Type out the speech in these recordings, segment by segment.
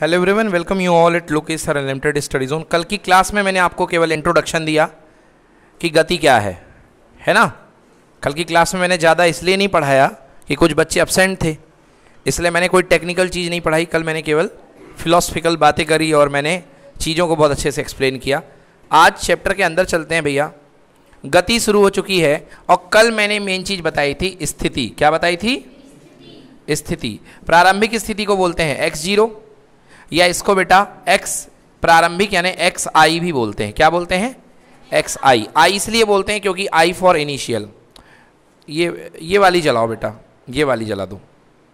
Hello everyone welcome you all it Lokesh sir unlimited study zone कल की class में मैंने आपको केवल इंट्रोडक्शन दिया कि गति क्या है है ना कल की क्लास में मैंने ज़्यादा इसलिए नहीं पढ़ाया कि कुछ बच्चे अपसेंट थे इसलिए मैंने कोई टेक्निकल चीज़ नहीं पढ़ाई कल मैंने केवल फिलोसफिकल बातें करी और मैंने चीज़ों को बहुत अच्छे से एक्सप्लेन किया आज चैप्टर के अंदर चलते हैं भैया गति शुरू हो चुकी है और कल मैंने मेन चीज़ बताई थी स्थिति क्या बताई थी स्थिति प्रारंभिक स्थिति को बोलते हैं एक्स जीरो या इसको बेटा एक्स प्रारंभिक यानी एक्स आई भी बोलते हैं क्या बोलते हैं एक्स आई आई इसलिए बोलते हैं क्योंकि आई फॉर इनिशियल ये ये वाली जलाओ बेटा ये वाली जला दो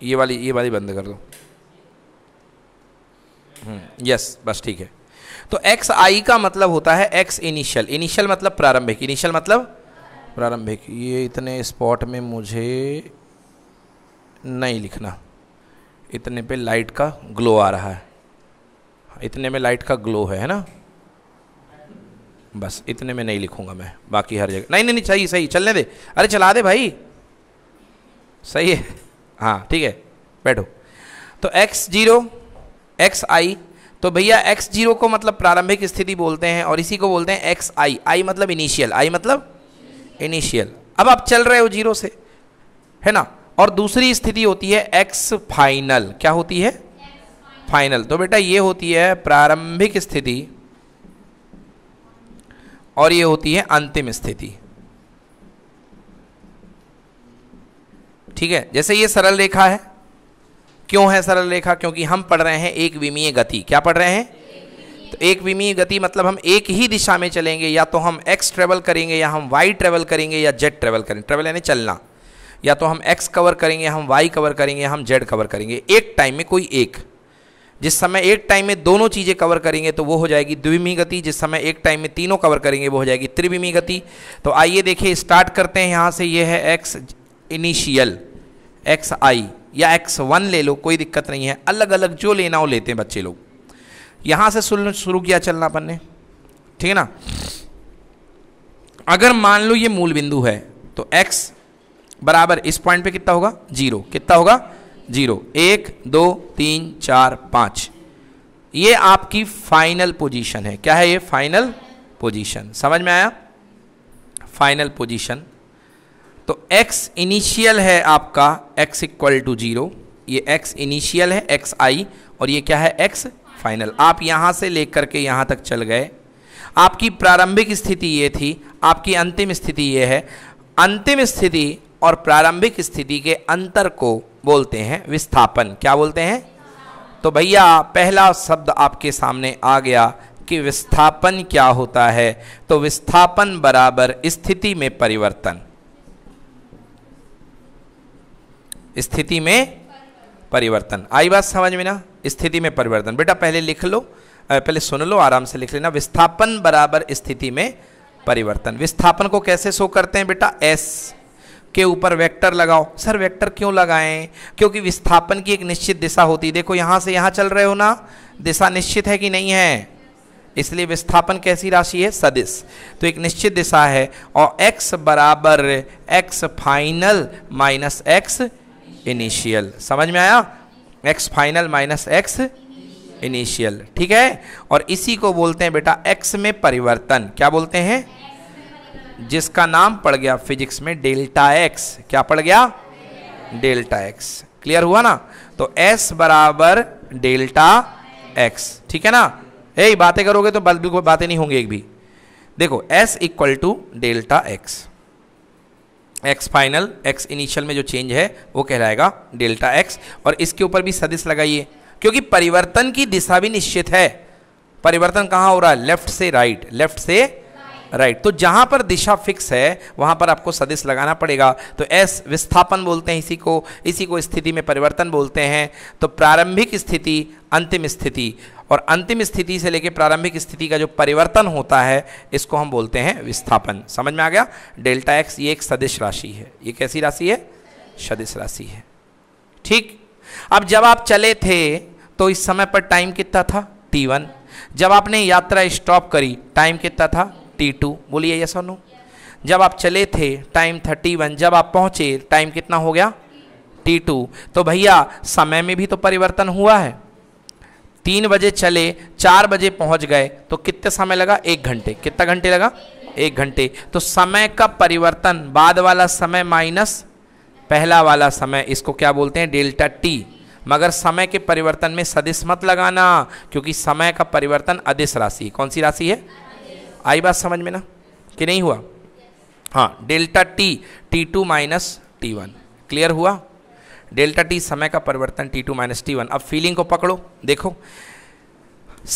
ये वाली ये वाली बंद कर दो यस हम्म, बस ठीक है तो एक्स आई का मतलब होता है एक्स इनिशियल इनिशियल मतलब प्रारंभिक इनिशियल मतलब प्रारंभिक ये इतने स्पॉट में मुझे नहीं लिखना इतने पे लाइट का ग्लो आ रहा है इतने में लाइट का ग्लो है, है ना बस इतने में नहीं लिखूंगा मैं बाकी हर जगह नहीं नहीं नहीं सही सही चलने दे अरे चला दे भाई सही है हाँ ठीक है बैठो तो एक्स जीरो एक्स आई तो भैया एक्स जीरो को मतलब प्रारंभिक स्थिति बोलते हैं और इसी को बोलते हैं एक्स आई आई मतलब इनिशियल आई मतलब इनिशियल अब आप चल रहे हो जीरो से है ना और दूसरी स्थिति होती है एक्स फाइनल क्या होती है फाइनल तो बेटा ये होती है प्रारंभिक स्थिति और ये होती है अंतिम स्थिति ठीक है जैसे ये सरल रेखा है क्यों है सरल रेखा क्योंकि हम पढ़ रहे हैं एक विमीय गति क्या पढ़ रहे हैं तो एक विमीय गति मतलब हम एक ही दिशा में चलेंगे या तो हम एक्स ट्रेवल करेंगे या हम वाई ट्रेवल करेंगे या जेड ट्रेवल करेंगे ट्रेवल यानी चलना या तो हम एक्स कवर करेंगे हम वाई कवर करेंगे हम जेड कवर करेंगे एक टाइम में कोई एक जिस समय एक टाइम में दोनों चीज़ें कवर करेंगे तो वो हो जाएगी द्विमी गति जिस समय एक टाइम में तीनों कवर करेंगे वो हो जाएगी त्रिविमी गति तो आइए देखिए स्टार्ट करते हैं यहाँ से ये है एक्स इनिशियल एक्स आई या एक्स वन ले लो कोई दिक्कत नहीं है अलग अलग जो लेना हो लेते हैं बच्चे लोग यहाँ से शुरू किया चलना अपन ने ठीक है ना अगर मान लो ये मूल बिंदु है तो एक्स बराबर इस पॉइंट पे कितना होगा जीरो कितना होगा जीरो एक दो तीन चार पाँच ये आपकी फाइनल पोजीशन है क्या है ये फाइनल पोजीशन समझ में आया फाइनल पोजीशन तो x इनिशियल है आपका x इक्वल टू जीरो ये x इनिशियल है एक्स आई और ये क्या है x फाइनल आप यहाँ से लेकर के यहाँ तक चल गए आपकी प्रारंभिक स्थिति ये थी आपकी अंतिम स्थिति ये है अंतिम स्थिति और प्रारंभिक स्थिति के अंतर को बोलते हैं विस्थापन क्या बोलते हैं तो भैया पहला शब्द आपके सामने आ गया कि विस्थापन क्या होता है तो विस्थापन बराबर स्थिति में परिवर्तन स्थिति में परिवर्तन आई बात समझ में ना स्थिति में परिवर्तन बेटा पहले लिख लो पहले सुन लो आराम से लिख लेना विस्थापन बराबर स्थिति में परिवर्तन विस्थापन को कैसे शो करते हैं बेटा एस के ऊपर वेक्टर लगाओ सर वेक्टर क्यों लगाएं क्योंकि विस्थापन की एक निश्चित दिशा होती है देखो यहाँ से यहाँ चल रहे हो ना दिशा निश्चित है कि नहीं है इसलिए विस्थापन कैसी राशि है सदिश तो एक निश्चित दिशा है और x बराबर x final minus x initial समझ में आया x final minus x initial ठीक है और इसी को बोलते हैं बेटा x में परिवर्तन क्या बोलते हैं जिसका नाम पड़ गया फिजिक्स में डेल्टा एक्स क्या पड़ गया डेल्टा एक्स क्लियर हुआ ना तो एस बराबर डेल्टा एक्स ठीक है ना ये बातें करोगे तो बल्ब कोई बातें नहीं होंगी एक भी देखो S equal to delta x x final x initial में जो चेंज है वो कहलाएगा डेल्टा एक्स और इसके ऊपर भी सदिश लगाइए क्योंकि परिवर्तन की दिशा भी निश्चित है परिवर्तन कहाँ हो रहा है लेफ्ट से राइट लेफ्ट से राइट right. तो जहाँ पर दिशा फिक्स है वहाँ पर आपको सदिश लगाना पड़ेगा तो एस विस्थापन बोलते हैं इसी को इसी को स्थिति में परिवर्तन बोलते हैं तो प्रारंभिक स्थिति अंतिम स्थिति और अंतिम स्थिति से लेकर प्रारंभिक स्थिति का जो परिवर्तन होता है इसको हम बोलते हैं विस्थापन समझ में आ गया डेल्टा एक्स ये एक सदिश राशि है ये कैसी राशि है सदिश राशि है ठीक अब जब आप चले थे तो इस समय पर टाइम कितना था टी वन जब आपने यात्रा स्टॉप करी टाइम कितना था थर्टी टू बोलिए यस और नो जब आप चले थे टाइम थर्टी वन जब आप पहुंचे टाइम कितना हो गया टी टू तो भैया समय में भी तो परिवर्तन हुआ है तीन बजे चले चार बजे पहुंच गए तो कितने समय लगा एक घंटे कितना घंटे लगा एक घंटे तो समय का परिवर्तन बाद वाला समय माइनस पहला वाला समय इसको क्या बोलते हैं डेल्टा टी मगर समय के परिवर्तन में सदिश मत लगाना क्योंकि समय का परिवर्तन अदिश राशि कौन सी राशि है आई बात समझ में ना कि नहीं हुआ हाँ delta t t two minus t one clear हुआ डेल्टा टी समय का परिवर्तन t two minus t one अब फीलिंग को पकड़ो देखो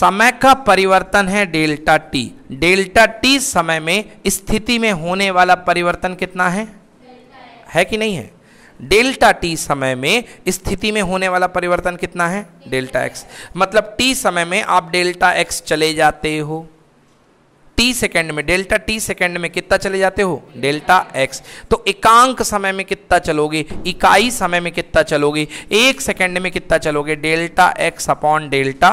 समय का परिवर्तन है डेल्टा टी डेल्टा टी समय में स्थिति में होने वाला परिवर्तन कितना है है कि नहीं है डेल्टा टी समय में स्थिति में होने वाला परिवर्तन कितना है डेल्टा एक्स मतलब टी समय में आप डेल्टा एक्स चले जाते हो टी सेकेंड में डेल्टा टी सेकेंड में कितना चले जाते हो डेल्टा एक्स तो एकांक समय में कितना चलोगे इकाई समय में कितना चलोगे एक सेकेंड में कितना चलोगे delta x upon delta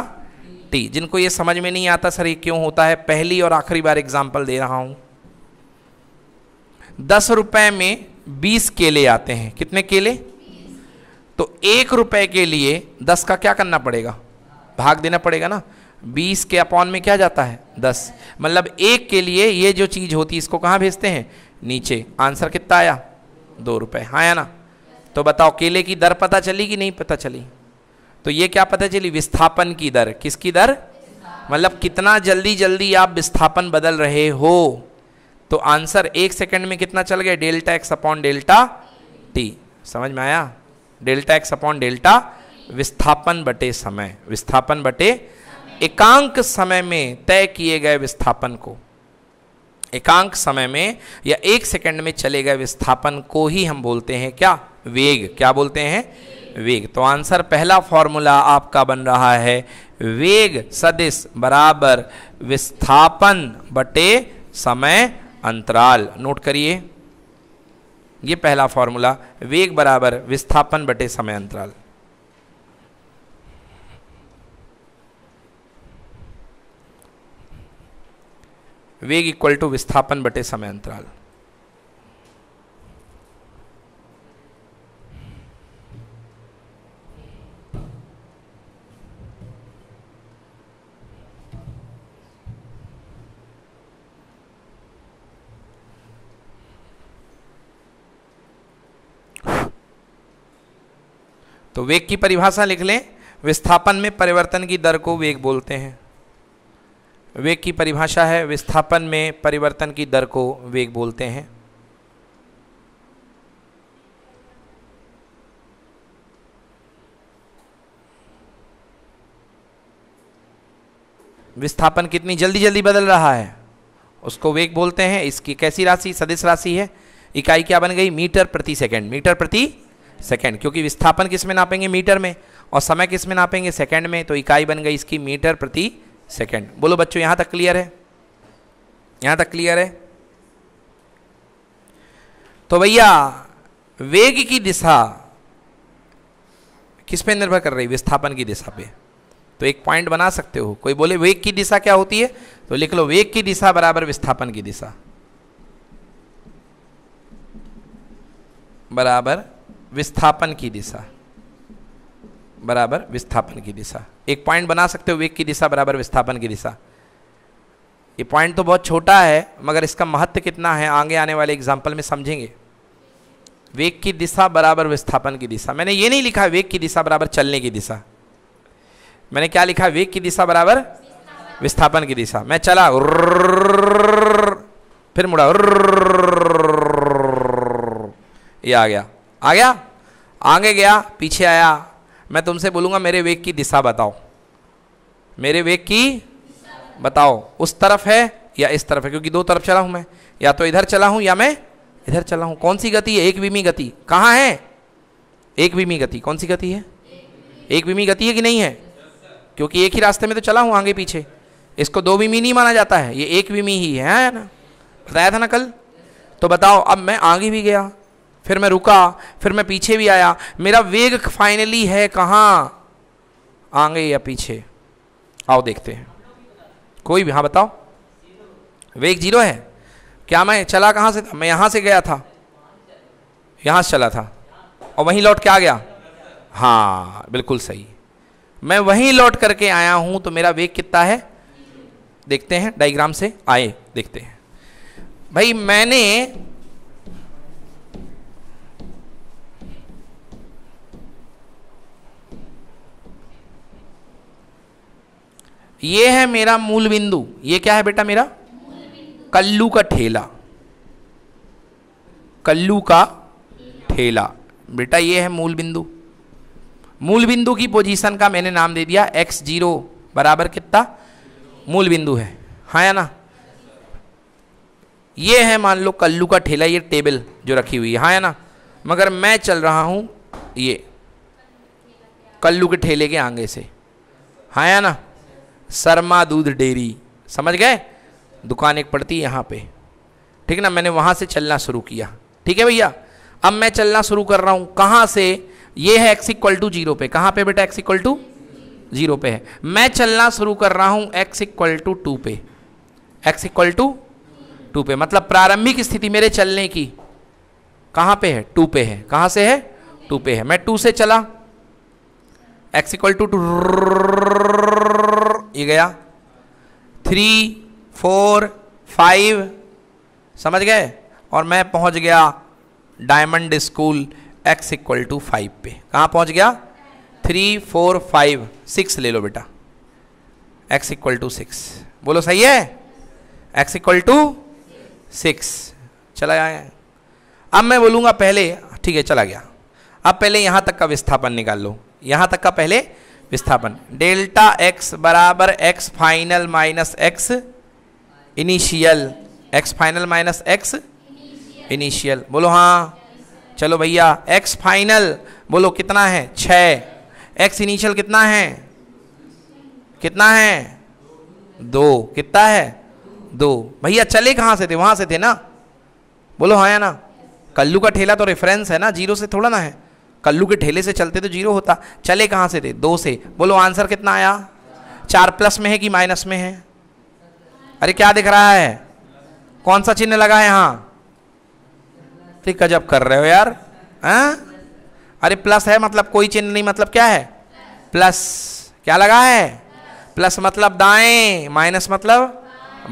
t जिनको ये समझ में नहीं आता सर ये क्यों होता है पहली और आखिरी बार एग्जाम्पल दे रहा हूं दस रुपए में बीस केले आते हैं कितने केले तो एक रुपए के लिए दस का क्या करना पड़ेगा भाग देना पड़ेगा ना बीस के अपॉन में क्या जाता है दस मतलब एक के लिए ये जो चीज़ होती है इसको कहाँ भेजते हैं नीचे आंसर कितना आया दो रुपये हाँ या ना तो बताओ केले की दर पता चली कि नहीं पता चली तो ये क्या पता चली विस्थापन की दर किसकी दर मतलब कितना जल्दी जल्दी आप विस्थापन बदल रहे हो तो आंसर एक सेकंड में कितना चल गया delta x upon delta t समझ में आया डेल्टा एक्स अपॉन डेल्टा विस्थापन बटे समय विस्थापन बटे एकांक समय में तय किए गए विस्थापन को एकांक समय में या एक सेकंड में चले गए विस्थापन को ही हम बोलते हैं क्या वेग क्या बोलते हैं वेग तो आंसर पहला फॉर्मूला आपका बन रहा है वेग सदिश बराबर विस्थापन बटे समय अंतराल नोट करिए ये पहला फॉर्मूला वेग बराबर विस्थापन बटे समय अंतराल वेग इक्वल टू विस्थापन बटे समय अंतराल तो वेग की परिभाषा लिख लें विस्थापन में परिवर्तन की दर को वेग बोलते हैं वेग की परिभाषा है विस्थापन में परिवर्तन की दर को वेग बोलते हैं विस्थापन कितनी जल्दी जल्दी बदल रहा है उसको वेग बोलते हैं इसकी कैसी राशि सदिश राशि है इकाई क्या बन गई मीटर प्रति सेकंड मीटर प्रति सेकंड क्योंकि विस्थापन किस में नापेंगे मीटर में और समय किस में नापेंगे सेकंड में तो इकाई बन गई इसकी मीटर प्रति सेकेंड बोलो बच्चों यहां तक क्लियर है यहां तक क्लियर है तो भैया वेग की दिशा किस पे निर्भर कर रही विस्थापन की दिशा पे तो एक पॉइंट बना सकते हो कोई बोले वेग की दिशा क्या होती है तो लिख लो वेग की दिशा बराबर विस्थापन की दिशा बराबर विस्थापन की दिशा बराबर विस्थापन की दिशा एक पॉइंट बना सकते हो वेग की दिशा बराबर विस्थापन की दिशा ये पॉइंट तो बहुत छोटा है मगर इसका महत्व कितना है आगे आने वाले एग्जाम्पल में समझेंगे वेग की दिशा बराबर विस्थापन की दिशा मैंने ये नहीं लिखा वेग की दिशा बराबर चलने की दिशा मैंने क्या लिखा वेग की दिशा बराबर विस्थापन की दिशा मैं चला फिर मुड़ा ये आ गया आ गया आगे गया पीछे आया मैं तुमसे बोलूँगा मेरे वेग की दिशा बताओ मेरे वेग की बताओ उस तरफ है या इस तरफ है क्योंकि दो तरफ चला हूँ मैं या तो इधर चला हूँ या मैं इधर चला हूँ कौन सी गति है एक विमी गति कहाँ है एक विमी गति कौन सी गति है एक विमी गति है कि नहीं है क्योंकि एक ही रास्ते में तो चला हूँ आगे पीछे इसको दो विमी नहीं माना जाता है ये एक विमी ही है ना बताया था ना कल तो बताओ अब मैं आगे भी गया फिर मैं रुका फिर मैं पीछे भी आया मेरा वेग फाइनली है कहाँ आगे या पीछे आओ देखते हैं कोई भी हाँ बताओ वेग जीरो है क्या मैं चला कहाँ से था मैं यहाँ से गया था यहाँ से चला था और वहीं लौट के आ गया हाँ बिल्कुल सही मैं वहीं लौट करके आया हूँ तो मेरा वेग कितना है देखते हैं डायग्राम से आए देखते हैं भाई मैंने ये है मेरा मूल बिंदु ये क्या है बेटा मेरा कल्लू का ठेला कल्लू का ठेला बेटा ये है मूल बिंदु मूल बिंदु की पोजीशन का मैंने नाम दे दिया एक्स जीरो बराबर कितना मूल बिंदु है हाँ या ना ये है मान लो कल्लू का ठेला ये टेबल जो रखी हुई है हाँ या ना मगर मैं चल रहा हूँ ये कल्लू के ठेले के आगे से हाँ या ना शर्मा दूध डेयरी समझ गए दुकान एक पड़ती है यहाँ पे ठीक ना मैंने वहाँ से चलना शुरू किया ठीक है भैया अब मैं चलना शुरू कर रहा हूँ कहाँ से ये है एक्स इक्वल टू जीरो पे कहाँ पे बेटा एक्स इक्वल टू जीरो पे है मैं चलना शुरू कर रहा हूँ एक्स इक्वल टू टू पे एक्स इक्वल टू टू पे मतलब प्रारंभिक स्थिति मेरे चलने की कहाँ पे है टू पे है कहाँ से है टू पे है मैं टू से चला एक्स इक्वल टू टू ये गया थ्री फोर फाइव समझ गए और मैं पहुंच गया diamond school x equal to five पे कहाँ पहुंच गया थ्री फोर फाइव सिक्स ले लो बेटा एक्स इक्वल टू सिक्स बोलो सही है एक्स इक्वल टू सिक्स चला आए अब मैं बोलूँगा पहले ठीक है चला गया अब पहले यहाँ तक का विस्थापन निकाल लो यहाँ तक का पहले विस्थापन डेल्टा एक्स बराबर x final minus x initial x final minus x initial बोलो हाँ चलो भैया एक्स फाइनल बोलो कितना है छ एक्स इनिशियल कितना है कितना है दो कितना है दो भैया चले कहाँ से थे वहाँ से थे ना बोलो हाँ या ना कल्लू का ठेला तो रेफरेंस है ना जीरो से थोड़ा ना है कल्लू के ठेले से चलते तो जीरो होता चले कहाँ से थे दो से बोलो आंसर कितना आया चार प्लस में है कि माइनस में है अरे क्या दिख रहा है कौन सा चिन्ह लगा है यहाँ है जब कर रहे हो यार हैं हाँ? अरे प्लस है मतलब कोई चिन्ह नहीं मतलब क्या है प्लस क्या लगा है प्लस मतलब दाएं माइनस मतलब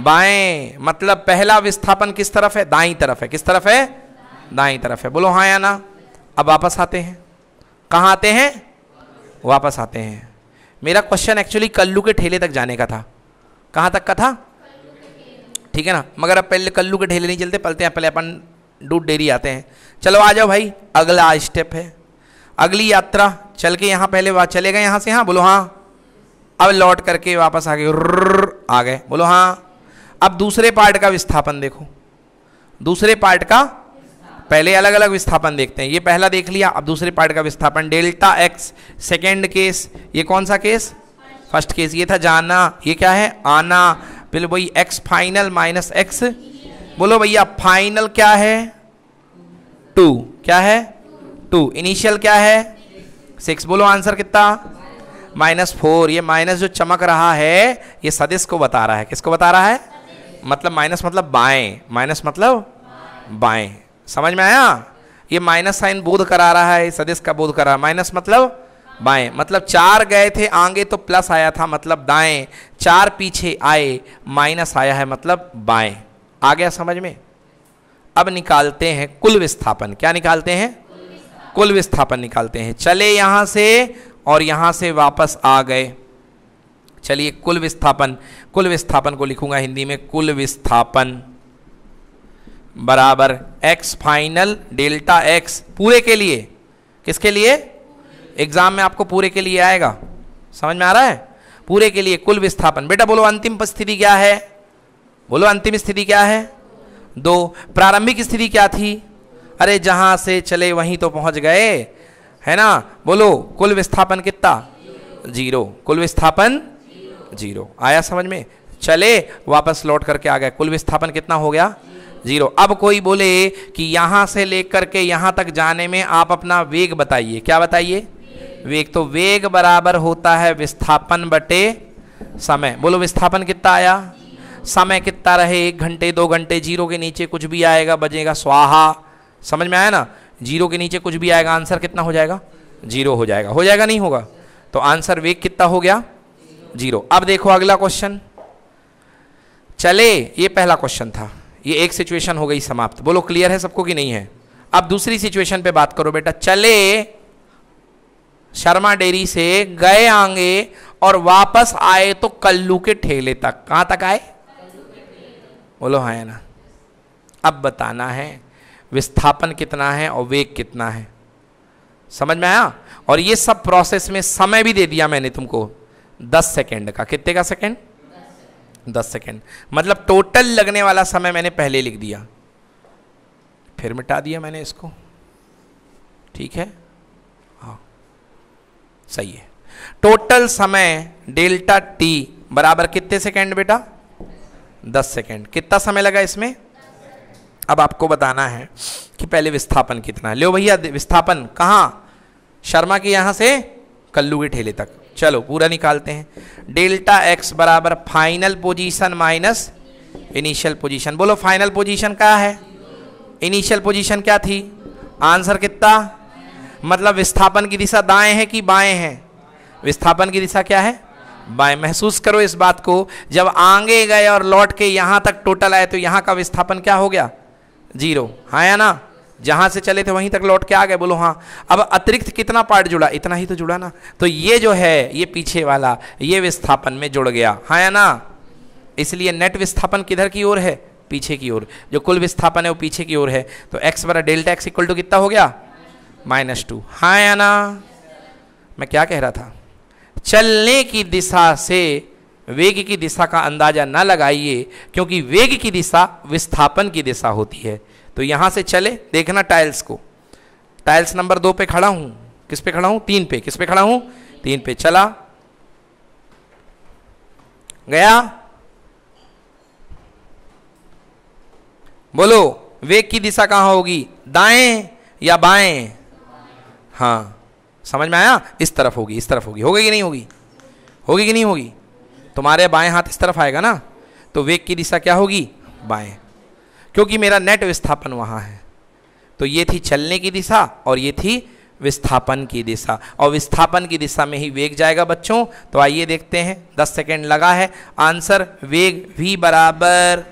बाएं मतलब पहला विस्थापन किस तरफ है दाई तरफ है किस तरफ है दाई तरफ है बोलो हाँ या ना अब वापस आते हैं कहाँ आते हैं वापस आते हैं मेरा क्वेश्चन एक्चुअली कल्लू के ठेले तक जाने का था कहाँ तक का था ठीक है ना मगर अब पहले कल्लू के ठेले नहीं चलते पलते हैं पहले अपन दूध डेरी आते हैं चलो आ जाओ भाई अगला स्टेप है अगली यात्रा चल के यहाँ पहले चले गए यहाँ से हाँ बोलो हाँ अब लौट करके वापस आ गए आ गए बोलो हाँ अब दूसरे पार्ट का विस्थापन देखो दूसरे पार्ट का पहले अलग अलग विस्थापन देखते हैं ये पहला देख लिया अब दूसरे पार्ट का विस्थापन डेल्टा एक्स सेकेंड केस ये कौन सा केस फर्स्ट केस ये था जाना ये क्या है आना बिल वही एक्स फाइनल माइनस एक्स बोलो भैया फाइनल क्या है टू क्या है टू इनिशियल क्या है सिक्स बोलो आंसर कितना माइनस फोर ये माइनस जो चमक रहा है ये सदिश को बता रहा है किसको बता रहा है मतलब माइनस मतलब बाएं माइनस मतलब बाएं समझ में आया ये माइनस साइन बोध करा रहा है सदिश का बोध करा माइनस मतलब बाएं मतलब चार गए थे आगे तो प्लस आया था मतलब दाएं चार पीछे आए माइनस आया है मतलब बाएं आ गया समझ में अब निकालते हैं कुल विस्थापन क्या निकालते हैं कुल विस्थापन निकालते हैं चले यहां से और यहां से वापस आ गए चलिए कुल विस्थापन कुल विस्थापन को लिखूंगा हिंदी में कुल विस्थापन बराबर x फाइनल डेल्टा x पूरे के लिए किसके लिए एग्जाम में आपको पूरे के लिए आएगा समझ में आ रहा है पूरे के लिए कुल विस्थापन बेटा बोलो अंतिम स्थिति क्या है बोलो अंतिम स्थिति क्या है दो प्रारंभिक स्थिति क्या थी अरे जहां से चले वहीं तो पहुंच गए है ना बोलो कुल विस्थापन कितना जीरो कुल विस्थापन जीरो आया समझ में चले वापस लौट करके आ गए कुल विस्थापन कितना हो गया जीरो अब कोई बोले कि यहां से लेकर के यहां तक जाने में आप अपना वेग बताइए क्या बताइए वेग तो वेग बराबर होता है विस्थापन बटे समय बोलो विस्थापन कितना आया समय कितना रहे एक घंटे दो घंटे जीरो के नीचे कुछ भी आएगा बजेगा स्वाहा समझ में आया ना जीरो के नीचे कुछ भी आएगा आंसर कितना हो जाएगा जीरो हो जाएगा हो जाएगा नहीं होगा तो आंसर वेग कितना हो गया जीरो अब देखो अगला क्वेश्चन चले ये पहला क्वेश्चन था ये एक सिचुएशन हो गई समाप्त बोलो क्लियर है सबको कि नहीं है अब दूसरी सिचुएशन पे बात करो बेटा चले शर्मा डेरी से गए आंगे और वापस आए तो कल्लू के ठेले तक कहाँ तक आए बोलो हाँ ना अब बताना है विस्थापन कितना है और वेग कितना है समझ में आया और ये सब प्रोसेस में समय भी दे दिया मैंने तुमको दस सेकेंड का कितने का सेकेंड दस सेकेंड मतलब टोटल लगने वाला समय मैंने पहले लिख दिया फिर मिटा दिया मैंने इसको ठीक है हाँ सही है टोटल समय डेल्टा टी बराबर कितने सेकेंड बेटा दस सेकेंड कितना समय लगा इसमें अब आपको बताना है कि पहले विस्थापन कितना है लो भैया विस्थापन कहाँ शर्मा के यहाँ से कल्लू के ठेले तक चलो पूरा निकालते हैं डेल्टा एक्स बराबर final position minus initial position बोलो फाइनल पोजीशन क्या है इनिशियल पोजीशन क्या थी आंसर कितना मतलब विस्थापन की दिशा दाएं है कि बाएं है विस्थापन की दिशा क्या है बाएं महसूस करो इस बात को जब आगे गए और लौट के यहां तक टोटल आए तो यहां का विस्थापन क्या हो गया जीरो हाँ या ना जहाँ से चले थे वहीं तक लौट के आ गए बोलो हाँ अब अतिरिक्त कितना पार्ट जुड़ा इतना ही तो जुड़ा ना तो ये जो है ये पीछे वाला ये विस्थापन में जुड़ गया हाँ या ना इसलिए नेट विस्थापन किधर की ओर है पीछे की ओर जो कुल विस्थापन है वो पीछे की ओर है तो एक्स बरा डेल्टा एक्स इक्वल टू कितना हो गया माइनस टू हाँ या ना मैं क्या कह रहा था चलने की दिशा से वेग की दिशा का अंदाजा ना लगाइए क्योंकि वेग की दिशा विस्थापन की दिशा होती है तो यहाँ से चले देखना टाइल्स को टाइल्स नंबर दो पे खड़ा हूँ किस पे खड़ा हूँ तीन पे किस पे खड़ा हूँ तीन पे चला गया बोलो वेग की दिशा कहाँ होगी दाएं या बाएं हाँ समझ में आया इस तरफ होगी इस तरफ होगी होगी कि नहीं होगी होगी कि नहीं होगी तुम्हारे बाएं हाथ इस तरफ आएगा ना तो वेग की दिशा क्या होगी बाएं क्योंकि मेरा नेट विस्थापन वहाँ है तो ये थी चलने की दिशा और ये थी विस्थापन की दिशा और विस्थापन की दिशा में ही वेग जाएगा बच्चों तो आइए देखते हैं दस सेकेंड लगा है आंसर वेग वी बराबर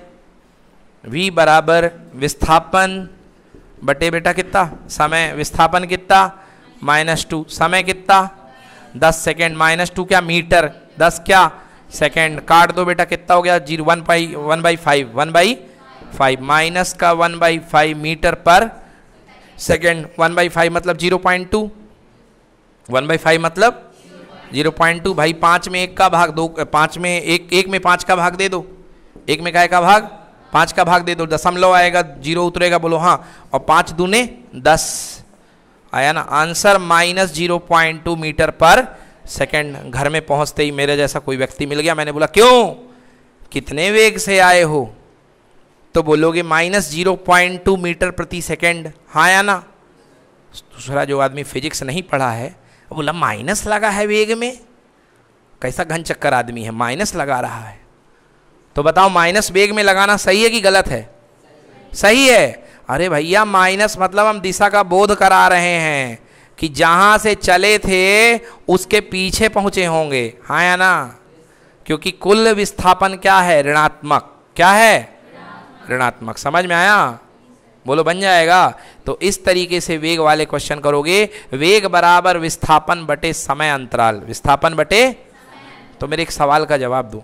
वी बराबर विस्थापन बटे बेटा कितना समय विस्थापन कितना माइनस टू समय कितना दस सेकेंड माइनस टू क्या मीटर दस क्या सेकेंड काट दो बेटा कितना हो गया zero one by one by five one by five minus का one by five meter per second one by five मतलब zero point two one by five मतलब जीरो पॉइंट टू भाई पाँच में एक का भाग दो पाँच में एक एक में पाँच का भाग दे दो एक में काय का भाग पाँच का भाग दे दो दशमलव आएगा जीरो उतरेगा बोलो हाँ और पाँच दूने दस आया ना answer minus zero point two meter per second घर में पहुंचते ही मेरे जैसा कोई व्यक्ति मिल गया मैंने बोला क्यों कितने वेग से आए हो तो बोलोगे minus zero point two meter प्रति सेकेंड हाँ या ना दूसरा जो आदमी फिजिक्स नहीं पढ़ा है बोला माइनस लगा है वेग में कैसा घन चक्कर आदमी है माइनस लगा रहा है तो बताओ माइनस वेग में लगाना सही है कि गलत है सही है अरे भैया माइनस मतलब हम दिशा का बोध करा रहे हैं कि जहाँ से चले थे उसके पीछे पहुँचे होंगे हाँ या ना क्योंकि कुल विस्थापन क्या है ऋणात्मक क्या है ऋणात्मक समझ में आया बोलो बन जाएगा तो इस तरीके से वेग वाले क्वेश्चन करोगे वेग बराबर विस्थापन बटे समय अंतराल विस्थापन बटे तो मेरे एक सवाल का जवाब दो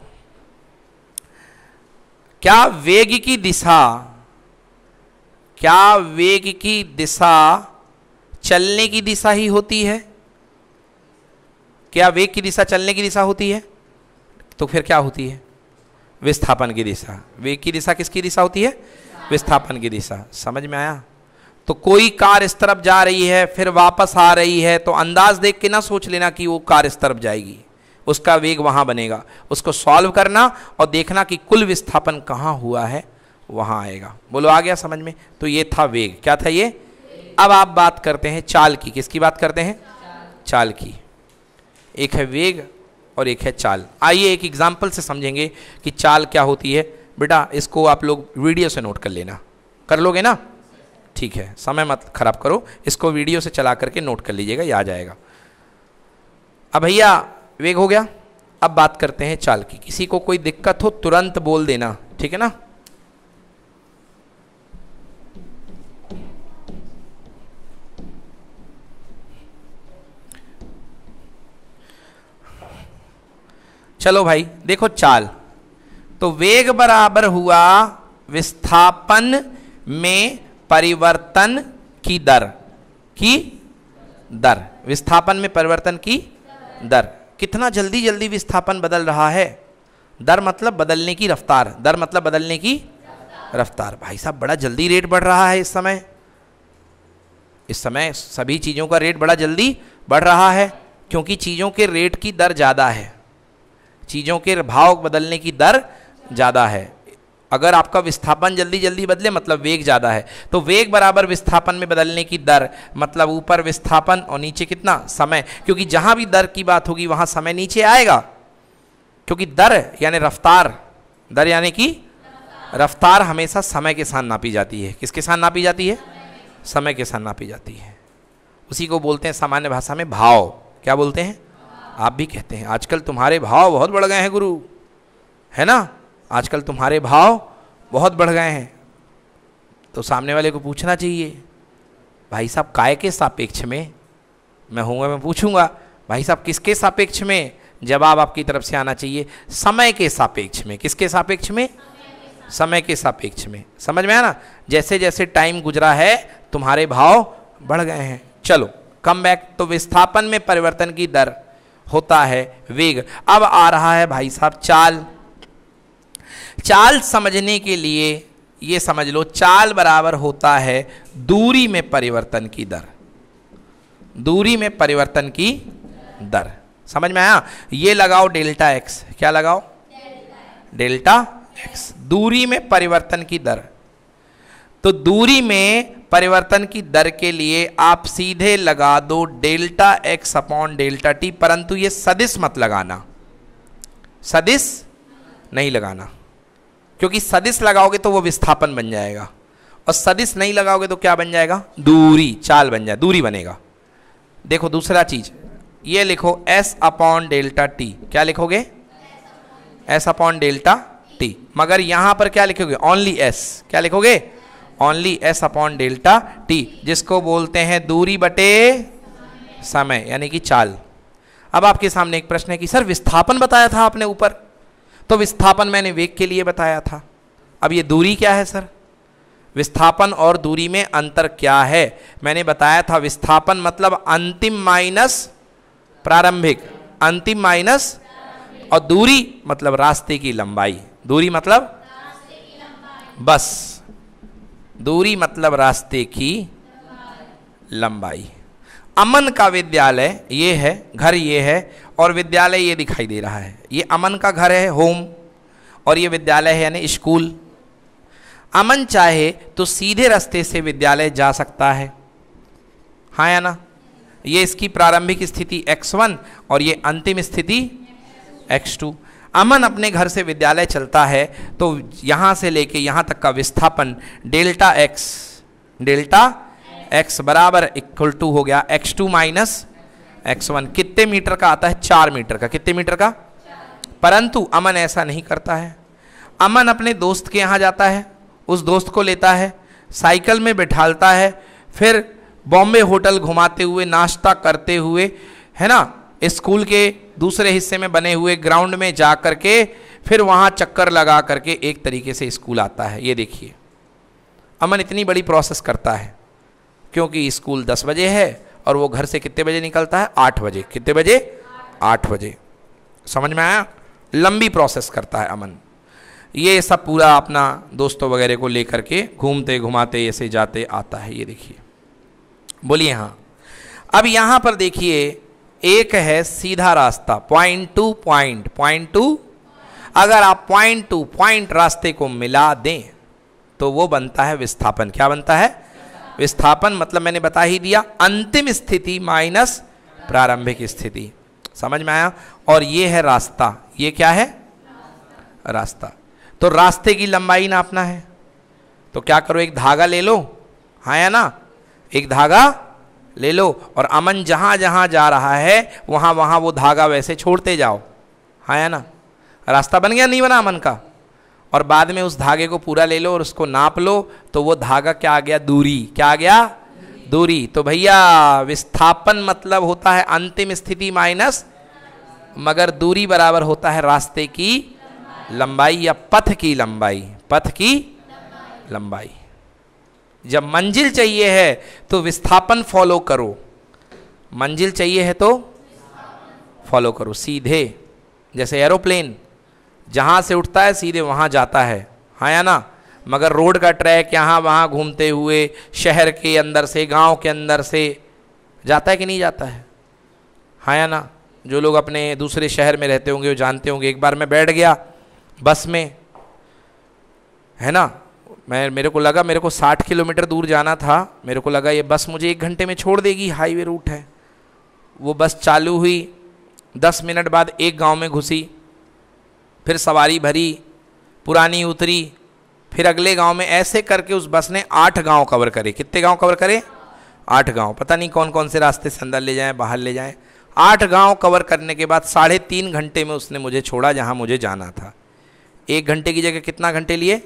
क्या वेग की दिशा क्या वेग की दिशा चलने की दिशा ही होती है क्या वेग की दिशा चलने की दिशा होती है तो फिर क्या होती है विस्थापन की दिशा वेग की दिशा किसकी दिशा होती है विस्थापन की दिशा समझ में आया तो कोई कार इस तरफ जा रही है फिर वापस आ रही है तो अंदाज देख के ना सोच लेना कि वो कार इस तरफ जाएगी उसका वेग वहाँ बनेगा उसको सॉल्व करना और देखना कि कुल विस्थापन कहाँ हुआ है वहाँ आएगा बोलो आ गया समझ में तो ये था वेग क्या था ये अब आप बात करते हैं चाल की किसकी बात करते हैं चाल की एक है वेग और एक है चाल आइए एक एग्जाम्पल से समझेंगे कि चाल क्या होती है बेटा इसको आप लोग वीडियो से नोट कर लेना कर लोगे ना ठीक है समय मत खराब करो इसको वीडियो से चला करके नोट कर लीजिएगा या आ जाएगा अब भैया वेग हो गया अब बात करते हैं चाल की किसी को कोई दिक्कत हो तुरंत बोल देना ठीक है ना चलो भाई देखो चाल तो वेग बराबर हुआ विस्थापन में परिवर्तन की दर की दर विस्थापन में परिवर्तन की दर कितना जल्दी जल्दी विस्थापन बदल रहा है दर मतलब बदलने की रफ्तार दर मतलब बदलने की रफ्तार भाई साहब बड़ा जल्दी रेट बढ़ रहा है इस समय इस समय सभी चीज़ों का रेट बड़ा जल्दी बढ़ रहा है क्योंकि चीज़ों के रेट की दर ज़्यादा है चीज़ों के भाव बदलने की दर ज़्यादा है अगर आपका विस्थापन जल्दी जल्दी बदले मतलब वेग ज़्यादा है तो वेग बराबर विस्थापन में बदलने की दर मतलब ऊपर विस्थापन और नीचे कितना समय क्योंकि जहाँ भी दर की बात होगी वहाँ समय नीचे आएगा क्योंकि दर यानी रफ्तार दर यानी कि रफ्तार हमेशा समय के साथ नापी जाती है किसके साथ नापी जाती है समय के साथ नापी जाती है उसी को बोलते हैं सामान्य भाषा में भाव क्या बोलते हैं आप भी कहते हैं आजकल तुम्हारे भाव बहुत बढ़ गए हैं गुरु है ना आजकल तुम्हारे भाव बहुत बढ़ गए हैं तो सामने वाले को पूछना चाहिए भाई साहब काय के सापेक्ष में मैं हूँ मैं पूछूंगा भाई साहब किसके सापेक्ष में जवाब आपकी तरफ से आना चाहिए समय के सापेक्ष में किसके सापेक्ष में समय के सापेक्ष में समझ में आया ना जैसे जैसे टाइम गुजरा है तुम्हारे भाव बढ़ गए हैं चलो कम बैक तो विस्थापन में परिवर्तन की दर होता है वेग अब आ रहा है भाई साहब चाल चाल समझने के लिए ये समझ लो चाल बराबर होता है दूरी में परिवर्तन की दर दूरी में परिवर्तन की दर समझ में आया ये लगाओ डेल्टा एक्स क्या लगाओ डेल्टा एक्स दूरी में परिवर्तन की दर तो दूरी में परिवर्तन की दर के लिए आप सीधे लगा दो delta x upon delta t परंतु ये सदिश मत लगाना सदिश नहीं लगाना क्योंकि सदिश लगाओगे तो वो विस्थापन बन जाएगा और सदिश नहीं लगाओगे तो क्या बन जाएगा दूरी चाल बन जाए दूरी बनेगा देखो दूसरा चीज ये लिखो एस अपॉन डेल्टा टी क्या लिखोगे एस अपॉन डेल्टा टी मगर यहां पर क्या लिखोगे ओनली एस क्या लिखोगे only S upon delta t जिसको बोलते हैं दूरी बटे समय यानी कि चाल अब आपके सामने एक प्रश्न है कि सर विस्थापन बताया था आपने ऊपर तो विस्थापन मैंने वेग के लिए बताया था अब ये दूरी क्या है सर विस्थापन और दूरी में अंतर क्या है मैंने बताया था विस्थापन मतलब अंतिम माइनस प्रारंभिक अंतिम माइनस और दूरी मतलब रास्ते की लंबाई दूरी मतलब बस दूरी मतलब रास्ते की लंबाई अमन का विद्यालय ये है घर ये है और विद्यालय ये दिखाई दे रहा है ये अमन का घर है होम और ये विद्यालय है यानी स्कूल अमन चाहे तो सीधे रास्ते से विद्यालय जा सकता है हाँ या ना ये इसकी प्रारंभिक स्थिति x1 और ये अंतिम स्थिति x2 अमन अपने घर से विद्यालय चलता है तो यहाँ से लेके यहाँ तक का विस्थापन डेल्टा एक्स डेल्टा एक्स बराबर इक्वल टू हो गया x two minus x one कितने मीटर का आता है चार मीटर का कितने मीटर का परंतु अमन ऐसा नहीं करता है अमन अपने दोस्त के यहाँ जाता है उस दोस्त को लेता है साइकिल में बिठालता है फिर बॉम्बे होटल घुमाते हुए नाश्ता करते हुए है ना स्कूल के दूसरे हिस्से में बने हुए ग्राउंड में जा करके फिर वहाँ चक्कर लगा करके एक तरीके से स्कूल आता है ये देखिए अमन इतनी बड़ी प्रोसेस करता है क्योंकि स्कूल दस बजे है और वो घर से कितने बजे निकलता है आठ बजे कितने बजे आठ बजे समझ में आया लंबी प्रोसेस करता है अमन ये सब पूरा अपना दोस्तों वगैरह को लेकर के घूमते घुमाते ऐसे जाते आता है ये देखिए बोलिए हाँ अब यहाँ पर देखिए एक है सीधा रास्ता point to point point to अगर आप पॉइंट टू पॉइंट रास्ते को मिला दें तो वो बनता है विस्थापन क्या बनता है विस्थापन मतलब मैंने बता ही दिया अंतिम स्थिति माइनस प्रारंभिक स्थिति समझ में आया और ये है रास्ता ये क्या है रास्ता तो रास्ते की लंबाई नापना है तो क्या करो एक धागा ले लो हाँ या ना एक धागा ले लो और अमन जहाँ जहाँ जा रहा है वहाँ वहाँ वो धागा वैसे छोड़ते जाओ हाँ या ना रास्ता बन गया नहीं बना अमन का और बाद में उस धागे को पूरा ले लो और उसको नाप लो तो वो धागा क्या आ गया दूरी क्या आ गया दूरी तो भैया विस्थापन मतलब होता है अंतिम स्थिति माइनस मगर दूरी बराबर होता है रास्ते की लंबाई या पथ की लंबाई पथ की लंबाई जब मंजिल चाहिए है तो विस्थापन फॉलो करो मंजिल चाहिए है तो फॉलो करो सीधे जैसे एरोप्लेन जहाँ से उठता है सीधे वहाँ जाता है हाँ या ना मगर रोड का ट्रैक यहाँ वहाँ घूमते हुए शहर के अंदर से गांव के अंदर से जाता है कि नहीं जाता है हाँ या ना जो लोग अपने दूसरे शहर में रहते होंगे वो जानते होंगे एक बार मैं बैठ गया बस में है ना मैं मेरे को लगा मेरे को 60 किलोमीटर दूर जाना था मेरे को लगा ये बस मुझे एक घंटे में छोड़ देगी हाईवे रूट है वो बस चालू हुई दस मिनट बाद एक गांव में घुसी फिर सवारी भरी पुरानी उतरी फिर अगले गांव में ऐसे करके उस बस ने आठ गांव कवर करे कितने गांव कवर करे आठ गांव पता नहीं कौन कौन से रास्ते से अंदर ले जाएँ बाहर ले जाएँ आठ गाँव कवर करने के बाद साढ़े तीन घंटे में उसने मुझे छोड़ा जहाँ मुझे जाना था एक घंटे की जगह कितना घंटे लिए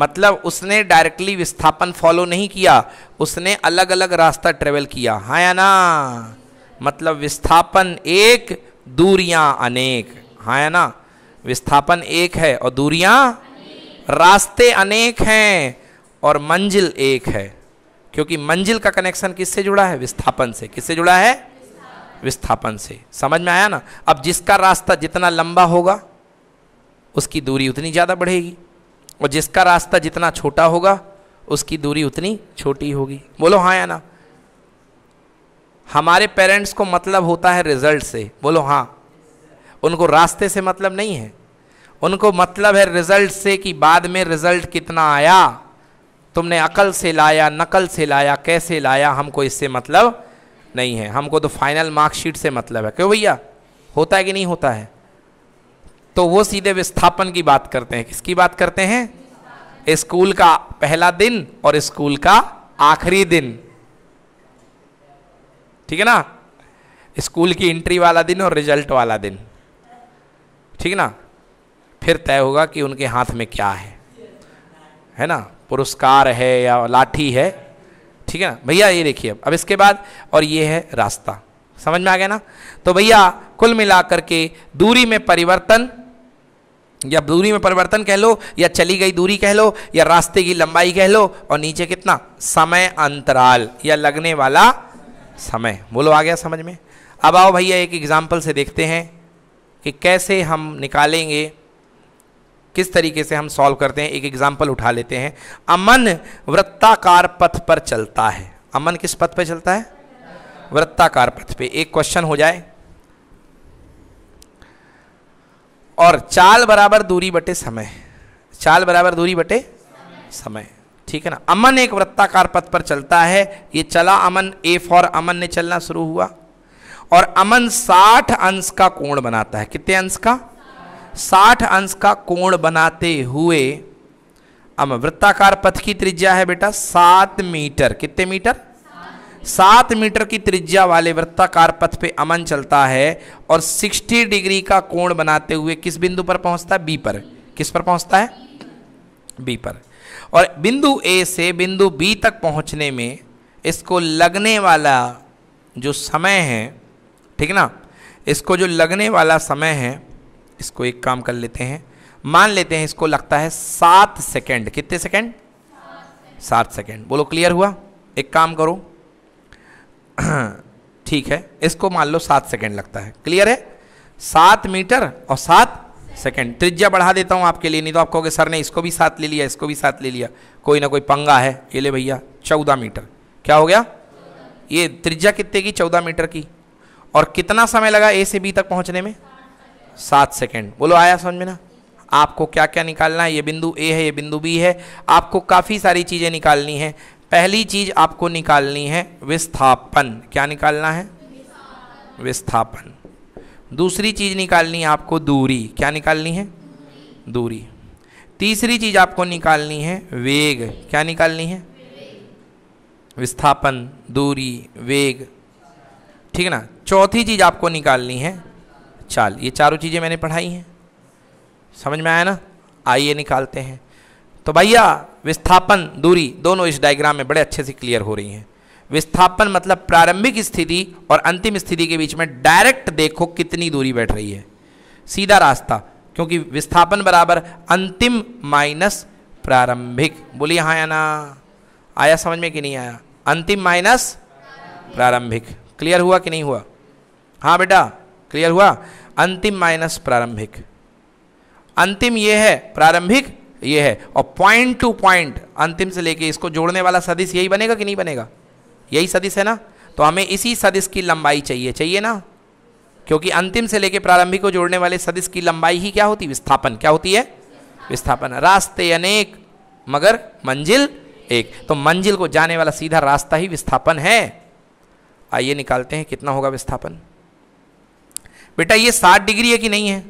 मतलब उसने डायरेक्टली विस्थापन फॉलो नहीं किया उसने अलग अलग रास्ता ट्रेवल किया हाँ या ना मतलब विस्थापन एक दूरियां अनेक हाँ या ना विस्थापन एक है और दूरियां रास्ते अनेक हैं और मंजिल एक है क्योंकि मंजिल का कनेक्शन किससे जुड़ा है विस्थापन से किससे जुड़ा है विस्थापन से समझ में आया ना अब जिसका रास्ता जितना लंबा होगा उसकी दूरी उतनी ज़्यादा बढ़ेगी और जिसका रास्ता जितना छोटा होगा उसकी दूरी उतनी छोटी होगी बोलो हाँ या ना हमारे पेरेंट्स को मतलब होता है रिजल्ट से बोलो हाँ उनको रास्ते से मतलब नहीं है उनको मतलब है रिजल्ट से कि बाद में रिजल्ट कितना आया तुमने अकल से लाया नकल से लाया कैसे लाया हमको इससे मतलब नहीं है हमको तो फाइनल मार्कशीट से मतलब है क्यों भैया होता है कि नहीं होता है तो वो सीधे विस्थापन की बात करते हैं किसकी बात करते हैं स्कूल का पहला दिन और स्कूल का आखिरी दिन ठीक है ना स्कूल की एंट्री वाला दिन और रिजल्ट वाला दिन ठीक ना फिर तय होगा कि उनके हाथ में क्या है है ना पुरस्कार है या लाठी है ठीक है ना भैया ये देखिए अब अब इसके बाद और ये है रास्ता समझ में आ गया ना तो भैया कुल मिलाकर के दूरी में परिवर्तन या दूरी में परिवर्तन कह लो या चली गई दूरी कह लो या रास्ते की लंबाई कह लो और नीचे कितना समय अंतराल या लगने वाला समय बोलो आ गया समझ में अब आओ भैया एक एग्जाम्पल से देखते हैं कि कैसे हम निकालेंगे किस तरीके से हम सॉल्व करते हैं एक एग्जाम्पल उठा लेते हैं अमन वृत्ताकार पथ पर चलता है अमन किस पथ पर चलता है वृत्ताकार पथ पे एक क्वेश्चन हो जाए और चाल बराबर दूरी बटे समय चाल बराबर दूरी बटे समय ठीक है ना अमन एक वृत्ताकार पथ पर चलता है ये चला अमन ए फॉर अमन ने चलना शुरू हुआ और अमन 60 अंश का कोण बनाता है कितने अंश का 60 अंश का कोण बनाते हुए अमन वृत्ताकार पथ की त्रिज्या है बेटा सात मीटर कितने मीटर सात मीटर की त्रिज्या वाले वृत्ताकार पथ पे अमन चलता है और 60 डिग्री का कोण बनाते हुए किस बिंदु पर पहुंचता है बी पर किस पर पहुंचता है बी पर और बिंदु ए से बिंदु बी तक पहुंचने में इसको लगने वाला जो समय है ठीक ना इसको जो लगने वाला समय है इसको एक काम कर लेते हैं मान लेते हैं इसको लगता है सात सेकेंड कितने सेकेंड सात सेकेंड बोलो क्लियर हुआ एक काम करो ठीक है इसको मान लो सात सेकेंड लगता है क्लियर है सात मीटर और सात सेकेंड त्रिज्या बढ़ा देता हूँ आपके लिए नहीं तो आप कहोगे सर ने इसको भी साथ ले लिया इसको भी साथ ले लिया कोई ना कोई पंगा है ये ले भैया चौदह मीटर क्या हो गया ये त्रिज्या कितने की चौदह मीटर की और कितना समय लगा ए से बी तक पहुँचने में सात सेकेंड बोलो आया समझ में ना आपको क्या क्या निकालना है ये बिंदु ए है ये बिंदु बी है आपको काफ़ी सारी चीज़ें निकालनी है पहली चीज आपको निकालनी है विस्थापन क्या निकालना है विस्थापन दूसरी चीज निकालनी है आपको दूरी क्या निकालनी है दूरी तीसरी चीज आपको निकालनी है वेग क्या निकालनी है विस्थापन दूरी वेग ठीक है ना चौथी चीज आपको निकालनी है चाल ये चारों चीज़ें मैंने पढ़ाई हैं समझ में आया ना आइए निकालते हैं तो भैया विस्थापन दूरी दोनों इस डायग्राम में बड़े अच्छे से क्लियर हो रही हैं विस्थापन मतलब प्रारंभिक स्थिति और अंतिम स्थिति के बीच में डायरेक्ट देखो कितनी दूरी बैठ रही है सीधा रास्ता क्योंकि विस्थापन बराबर अंतिम माइनस प्रारंभिक बोलिए हाँ या ना आया समझ में कि नहीं आया अंतिम माइनस प्रारंभिक क्लियर हुआ कि नहीं हुआ हाँ बेटा क्लियर हुआ अंतिम माइनस प्रारंभिक अंतिम ये है प्रारंभिक ये है और पॉइंट टू पॉइंट अंतिम से लेके इसको जोड़ने वाला सदिश यही बनेगा कि नहीं बनेगा यही सदिश है ना तो हमें इसी सदिश की लंबाई चाहिए चाहिए ना क्योंकि अंतिम से लेके प्रारंभिक को जोड़ने वाले सदिश की लंबाई ही क्या होती विस्थापन क्या होती है विस्थापन रास्ते अनेक मगर मंजिल एक तो मंजिल को जाने वाला सीधा रास्ता ही विस्थापन है आइए निकालते हैं कितना होगा विस्थापन बेटा ये साठ डिग्री है कि नहीं है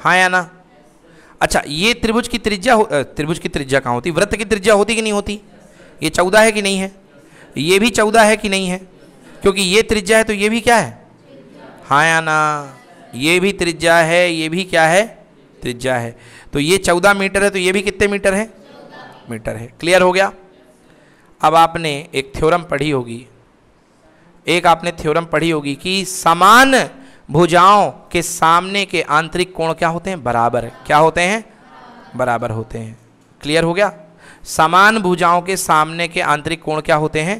हाँ या ना अच्छा ये त्रिभुज की त्रिज्या त्रिभुज की त्रिज्या कहाँ होती वृत्त की त्रिज्या होती कि नहीं होती ये चौदह है कि नहीं है ये भी चौदह है कि नहीं है क्योंकि ये त्रिज्या है तो ये भी क्या है हाँ या ना ये भी त्रिज्या है ये भी क्या है त्रिज्या है तो ये चौदह मीटर है तो ये भी कितने मीटर है मीटर है क्लियर हो गया अब आपने एक थ्योरम पढ़ी होगी एक आपने थ्योरम पढ़ी होगी कि समान भुजाओं के सामने के आंतरिक कोण क्या होते हैं बराबर क्या होते हैं बराबर होते हैं क्लियर हो गया समान भुजाओं के सामने के आंतरिक कोण क्या होते हैं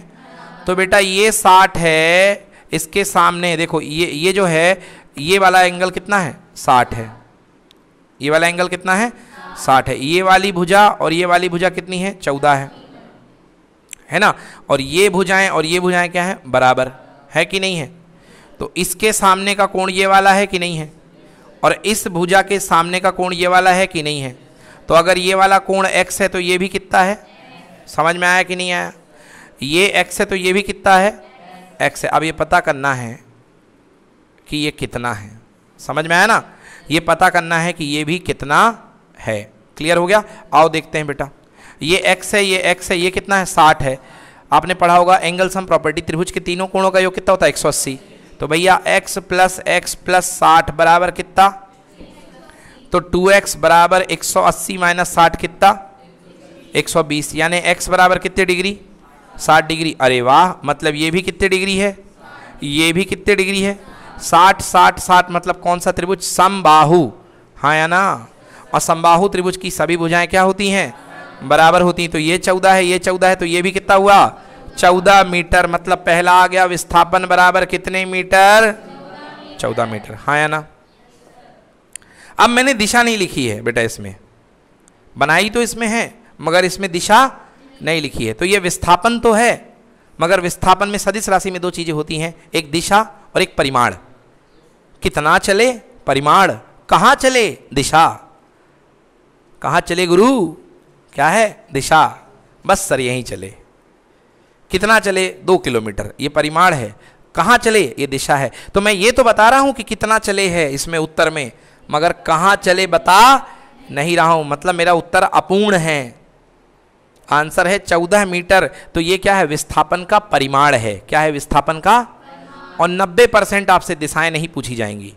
तो बेटा ये साठ है इसके सामने देखो ये ये जो है ये वाला एंगल कितना है साठ है ये वाला एंगल कितना है साठ है ये वाली भुजा और ये वाली भुजा कितनी है चौदह है है ना और ये भुजाएं और ये भुजाएं क्या है बराबर है कि नहीं है तो इसके सामने का कोण ये वाला है कि नहीं है और इस भुजा के सामने का कोण ये वाला है कि नहीं है तो अगर ये वाला कोण एक्स है तो ये भी कितना है समझ में आया कि नहीं आया ये एक्स है तो ये भी कितना है एक्स है अब ये पता करना है कि ये कितना है समझ में आया ना ये पता करना है कि ये भी कितना है क्लियर हो गया आओ देखते हैं बेटा ये एक्स है ये एक्स है ये कितना है साठ है आपने पढ़ा होगा एंगल सम प्रॉपर्टी त्रिभुज के तीनों कोणों का योग कितना होता है एक सौ अस्सी तो भैया x प्लस एक्स प्लस साठ बराबर कितना तो 2x एक्स बराबर एक सौ अस्सी माइनस साठ कितना एक सौ बीस यानी x बराबर कितने डिग्री साठ डिग्री अरे वाह मतलब ये भी कितने डिग्री है ये भी कितने डिग्री है साठ साठ साठ मतलब कौन सा त्रिभुज समबाहु हाँ या ना और समबाहु त्रिभुज की सभी भुजाएं क्या होती हैं बराबर होती हैं तो ये चौदह है ये चौदह है तो ये भी कितना हुआ चौदह मीटर मतलब पहला आ गया विस्थापन बराबर कितने मीटर चौदह मीटर हाँ या ना अब मैंने दिशा नहीं लिखी है बेटा इसमें बनाई तो इसमें है मगर इसमें दिशा नहीं लिखी है तो ये विस्थापन तो है मगर विस्थापन में सदिश राशि में दो चीज़ें होती हैं एक दिशा और एक परिमाण कितना चले परिमाण कहाँ चले दिशा कहाँ चले गुरु क्या है दिशा बस सर यहीं चले कितना चले दो किलोमीटर ये परिमाण है कहाँ चले ये दिशा है तो मैं ये तो बता रहा हूँ कि कितना चले है इसमें उत्तर में मगर कहाँ चले बता नहीं रहा हूँ मतलब मेरा उत्तर अपूर्ण है आंसर है चौदह मीटर तो ये क्या है विस्थापन का परिमाण है क्या है विस्थापन का और नब्बे परसेंट आपसे दिशाएं नहीं पूछी जाएंगी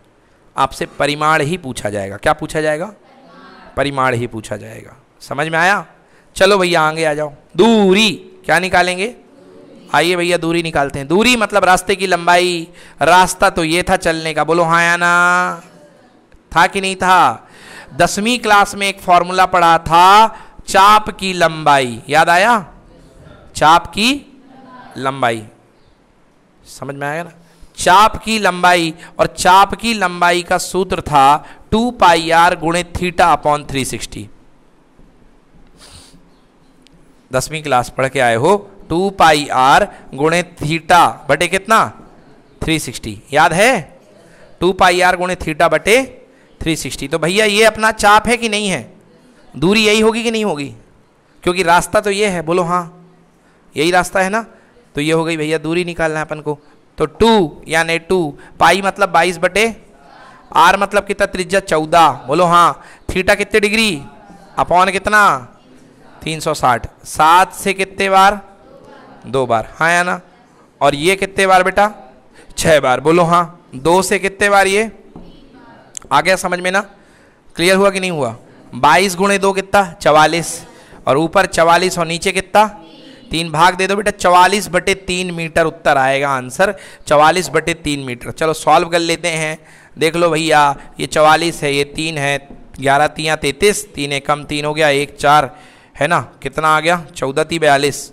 आपसे परिमाण ही पूछा जाएगा क्या पूछा जाएगा परिमाण ही पूछा जाएगा समझ में आया चलो भैया आगे आ जाओ दूरी क्या निकालेंगे आइए भैया दूरी निकालते हैं दूरी मतलब रास्ते की लंबाई रास्ता तो ये था चलने का बोलो हाँ ना था कि नहीं था दसवीं क्लास में एक फॉर्मूला पढ़ा था चाप की लंबाई याद आया चाप की लंबाई समझ में आया ना चाप की लंबाई और चाप की लंबाई का सूत्र था टू पाई आर गुणे थीटा अपॉन थ्री सिक्सटी दसवीं क्लास पढ़ के आए हो टू पाई आर गुणे थीटा बटे कितना 360 याद है टू पाई आर गुणे थीटा बटे 360 तो भैया ये अपना चाप है कि नहीं है दूरी यही होगी कि नहीं होगी क्योंकि रास्ता तो ये है बोलो हाँ यही रास्ता है ना तो ये हो गई भैया दूरी निकालना है अपन को तो टू यानि टू पाई मतलब बाईस बटे आर मतलब कितना त्रिज्या चौदह बोलो हाँ थीटा कितने डिग्री अपॉन कितना तीन सौ साठ सात से कितने बार दो बार हाँ या ना और ये कितने बार बेटा छः बार बोलो हाँ दो से कितने बार ये आ गया समझ में ना क्लियर हुआ कि नहीं हुआ बाईस गुणे दो कितना चवालीस और ऊपर चवालीस और नीचे कितना तीन भाग दे दो बेटा चवालीस बटे तीन मीटर उत्तर आएगा आंसर चवालीस बटे तीन मीटर चलो सॉल्व कर लेते हैं देख लो भैया ये चवालीस है ये तीन है ग्यारह तियाँ तैंतीस तीन एकम तीन हो गया एक चार है ना कितना आ गया चौदह ती बयालीस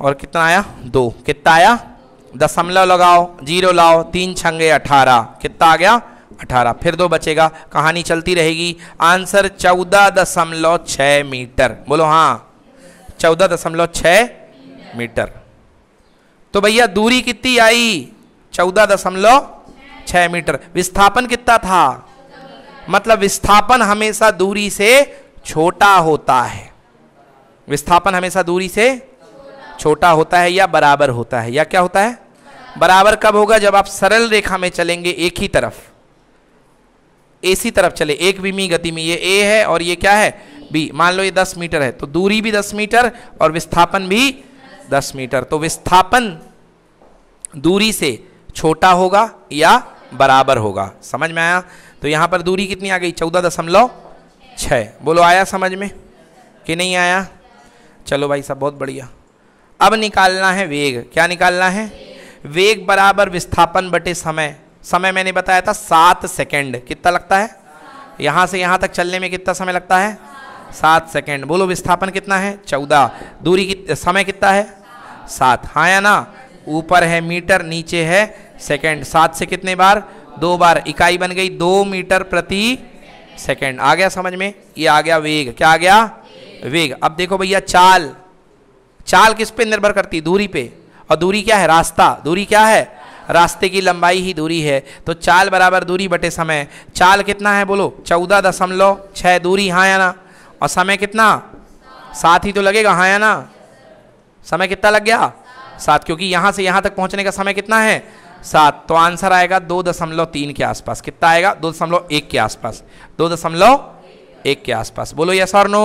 और कितना आया दो कितना आया दशमलव लगाओ जीरो लाओ तीन छंगे अठारह कितना आ गया अठारह फिर दो बचेगा कहानी चलती रहेगी आंसर चौदह दशमलव छः मीटर बोलो हाँ चौदह दशमलव छः मीटर तो भैया दूरी कितनी आई चौदह दशमलव छः मीटर विस्थापन कितना था मतलब विस्थापन हमेशा दूरी से छोटा होता है विस्थापन हमेशा दूरी से छोटा होता है या बराबर होता है या क्या होता है बराबर कब होगा जब आप सरल रेखा में चलेंगे एक ही तरफ एसी तरफ चले एक विमी गति में ये ए है और ये क्या है बी मान लो ये दस मीटर है तो दूरी भी दस मीटर और विस्थापन भी दस मीटर तो विस्थापन दूरी से छोटा होगा या बराबर होगा समझ में आया तो यहाँ पर दूरी कितनी आ गई चौदह दशमलव छः बोलो आया समझ में कि नहीं आया चलो भाई साहब बहुत बढ़िया अब निकालना है वेग क्या निकालना है वेग बराबर विस्थापन बटे समय समय मैंने बताया था सात सेकेंड कितना लगता है यहाँ से यहाँ तक चलने में कितना समय लगता है सात सेकेंड बोलो विस्थापन कितना है चौदह दूरी कित समय कितना है सात हाँ या ना ऊपर है मीटर नीचे है सेकेंड सात से कितने बार दो बार इकाई बन गई दो मीटर प्रति सेकेंड आ गया समझ में ये आ गया वेग क्या आ गया वेग अब देखो भैया चाल चाल किस पे निर्भर करती दूरी पे और दूरी क्या है रास्ता दूरी क्या है रास्ते की लंबाई ही दूरी है तो चाल बराबर दूरी बटे समय चाल कितना है बोलो चौदह दशमलव छः दूरी हाँ या ना और समय कितना सात ही तो लगेगा हाँ या ना समय कितना लग गया सात क्योंकि यहाँ से यहाँ तक पहुँचने का समय कितना है सात तो आंसर आएगा दो दशमलव तीन के आसपास कितना आएगा दो दशमलव एक के आसपास दो दशमलव एक के आसपास बोलो यस और नो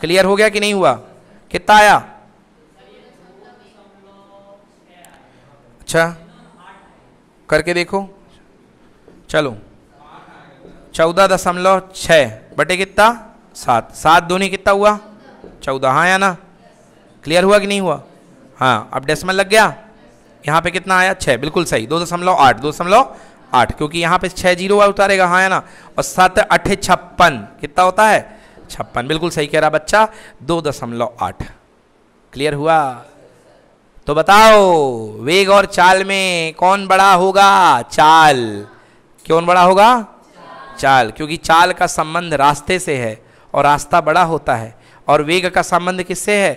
क्लियर हो गया कि नहीं हुआ कितना आया अच्छा करके देखो चलो चौदह दशमलव छः बटे कितना सात सात नहीं कितना हुआ चौदह हाँ या ना क्लियर हुआ कि नहीं हुआ हाँ अब डेसिमल लग गया यहाँ पे कितना आया छः बिल्कुल सही दो दशमलव आठ दो दशमलव आठ क्योंकि यहाँ पे छः जीरो उतारेगा हाँ या ना और सात अठे छप्पन कितना होता है छप्पन बिल्कुल सही कह रहा बच्चा दो दशमलव आठ क्लियर हुआ तो बताओ वेग और चाल में कौन बड़ा होगा चाल कौन बड़ा होगा चाल क्योंकि चाल का संबंध रास्ते से है और रास्ता बड़ा होता है और वेग का संबंध किससे है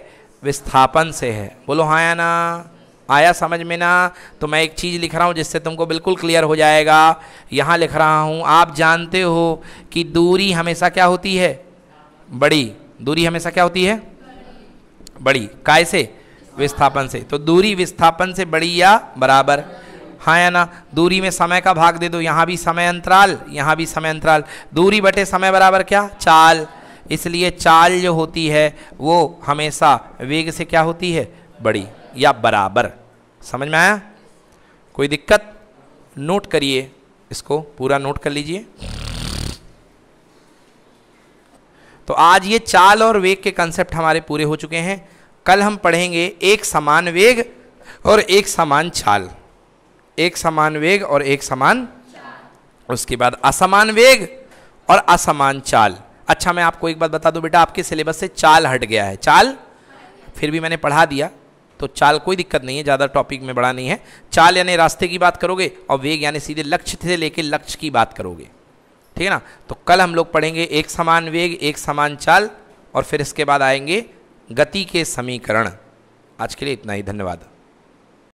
विस्थापन से है बोलो हाँ या ना आया समझ में ना तो मैं एक चीज़ लिख रहा हूँ जिससे तुमको बिल्कुल क्लियर हो जाएगा यहाँ लिख रहा हूँ आप जानते हो कि दूरी हमेशा क्या होती है बड़ी दूरी हमेशा क्या होती है बड़ी कैसे से विस्थापन से तो दूरी विस्थापन से बड़ी या बराबर हाँ या ना दूरी में समय का भाग दे दो यहाँ भी समय अंतराल यहाँ भी समय अंतराल दूरी बटे समय बराबर क्या चाल इसलिए चाल जो होती है वो हमेशा वेग से क्या होती है बड़ी या बराबर समझ में आया कोई दिक्कत नोट करिए इसको पूरा नोट कर लीजिए तो आज ये चाल और वेग के कंसेप्ट हमारे पूरे हो चुके हैं कल हम पढ़ेंगे एक समान वेग और एक समान छाल एक समान वेग और एक समान उसके बाद असमान वेग और असमान चाल अच्छा मैं आपको एक बात बता दूं बेटा आपके सिलेबस से चाल हट गया है चाल फिर भी मैंने पढ़ा दिया तो चाल कोई दिक्कत नहीं है ज़्यादा टॉपिक में बड़ा नहीं है चाल यानी रास्ते की बात करोगे और वेग यानी सीधे लक्ष्य से लेके लक्ष्य की बात करोगे ठीक है ना तो कल हम लोग पढ़ेंगे एक समान वेग एक समान चाल और फिर इसके बाद आएंगे गति के समीकरण आज के लिए इतना ही धन्यवाद